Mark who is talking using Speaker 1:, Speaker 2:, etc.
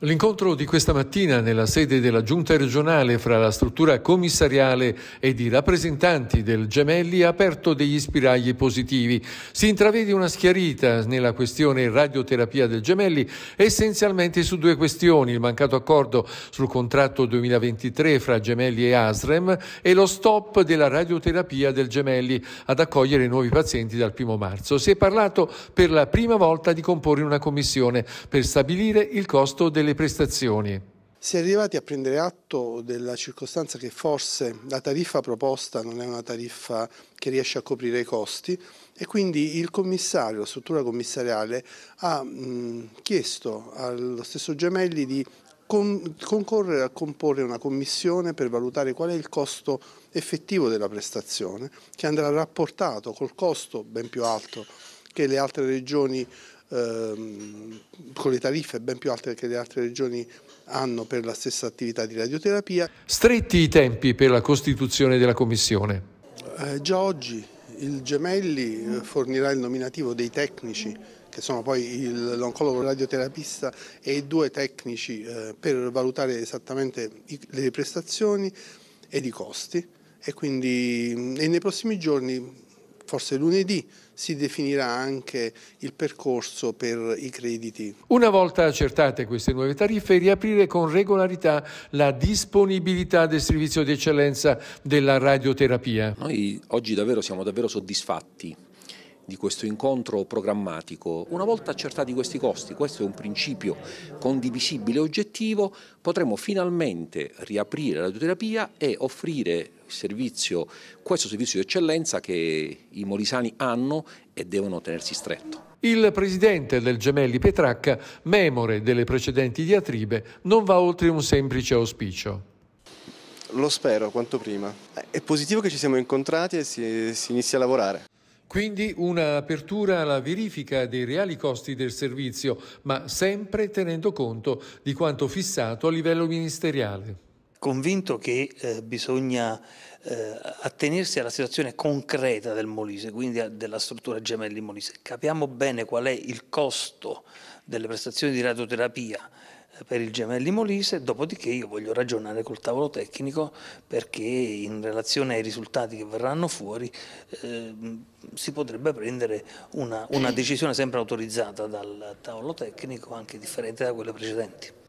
Speaker 1: L'incontro di questa mattina nella sede della Giunta regionale fra la struttura commissariale ed i rappresentanti del Gemelli ha aperto degli spiragli positivi. Si intravede una schiarita nella questione radioterapia del Gemelli essenzialmente su due questioni, il mancato accordo sul contratto 2023 fra Gemelli e Asrem e lo stop della radioterapia del Gemelli ad accogliere nuovi pazienti dal 1 marzo. Si è parlato per la prima volta di comporre una commissione per stabilire il costo del delle prestazioni.
Speaker 2: Si è arrivati a prendere atto della circostanza che forse la tariffa proposta non è una tariffa che riesce a coprire i costi e quindi il commissario, la struttura commissariale, ha mm, chiesto allo stesso Gemelli di concorrere a comporre una commissione per valutare qual è il costo effettivo della prestazione che andrà rapportato col costo ben più alto che le altre regioni Ehm, con le tariffe ben più alte che le altre regioni hanno per la stessa attività di radioterapia.
Speaker 1: Stretti i tempi per la costituzione della commissione?
Speaker 2: Eh, già oggi il Gemelli eh, fornirà il nominativo dei tecnici che sono poi l'oncologo radioterapista e i due tecnici eh, per valutare esattamente i, le prestazioni ed i costi e quindi mm, e nei prossimi giorni forse lunedì si definirà anche il percorso per i crediti.
Speaker 1: Una volta accertate queste nuove tariffe, riaprire con regolarità la disponibilità del servizio di eccellenza della radioterapia. Noi
Speaker 3: oggi davvero siamo davvero soddisfatti di questo incontro programmatico, una volta accertati questi costi, questo è un principio condivisibile e oggettivo, potremo finalmente riaprire la radioterapia e offrire servizio, questo servizio di eccellenza che i molisani hanno e devono
Speaker 1: tenersi stretto. Il presidente del Gemelli Petracca, memore delle precedenti diatribe, non va oltre un semplice auspicio.
Speaker 2: Lo spero quanto prima. È positivo che ci siamo incontrati e si, si inizia a lavorare.
Speaker 1: Quindi un'apertura alla verifica dei reali costi del servizio, ma sempre tenendo conto di
Speaker 4: quanto fissato a livello ministeriale. Convinto che eh, bisogna eh, attenersi alla situazione concreta del Molise, quindi della struttura gemelli Molise. Capiamo bene qual è il costo delle prestazioni di radioterapia per il Gemelli Molise, dopodiché io voglio ragionare col tavolo tecnico perché in relazione ai risultati che verranno fuori eh, si potrebbe prendere una, una decisione sempre autorizzata dal tavolo tecnico anche differente da quelle precedenti.